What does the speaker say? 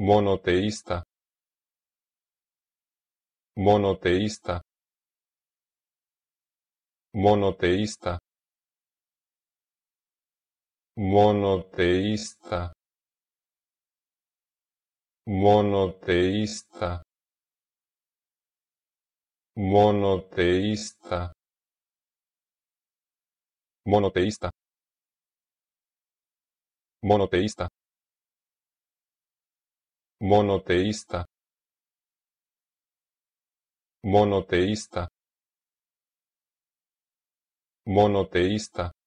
monoteísta monoteísta monoteísta monoteísta monoteísta monoteísta monoteísta monoteísta monoteísta monoteísta monoteísta